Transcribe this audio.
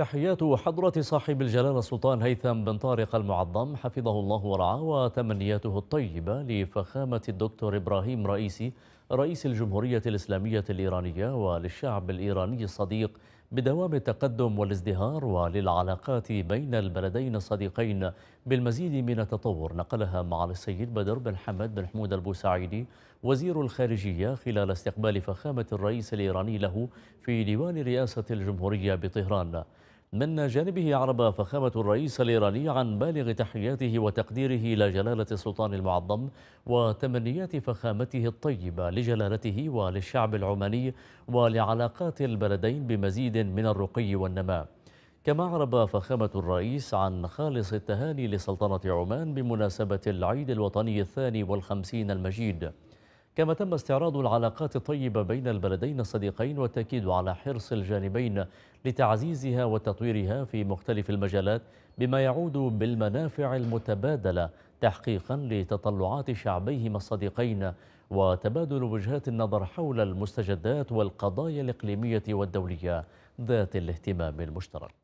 تحيات حضرة صاحب الجلالة السلطان هيثم بن طارق المعظم حفظه الله ورعاه وتمنياته الطيبة لفخامة الدكتور إبراهيم رئيسي رئيس الجمهورية الإسلامية الإيرانية وللشعب الإيراني الصديق بدوام التقدم والازدهار وللعلاقات بين البلدين الصديقين بالمزيد من التطور نقلها مع السيد بدر بن حمد بن حمود البوسعيدي وزير الخارجية خلال استقبال فخامة الرئيس الإيراني له في ديوان رئاسة الجمهورية بطهران من جانبه عرب فخامة الرئيس الإيراني عن بالغ تحياته وتقديره لجلالة السلطان المعظم وتمنيات فخامته الطيبة لجلالته وللشعب العماني ولعلاقات البلدين بمزيد من الرقي والنماء كما عرب فخامة الرئيس عن خالص التهاني لسلطنة عمان بمناسبة العيد الوطني الثاني والخمسين المجيد كما تم استعراض العلاقات الطيبة بين البلدين الصديقين والتأكيد على حرص الجانبين لتعزيزها وتطويرها في مختلف المجالات بما يعود بالمنافع المتبادلة تحقيقا لتطلعات شعبيهما الصديقين وتبادل وجهات النظر حول المستجدات والقضايا الإقليمية والدولية ذات الاهتمام المشترك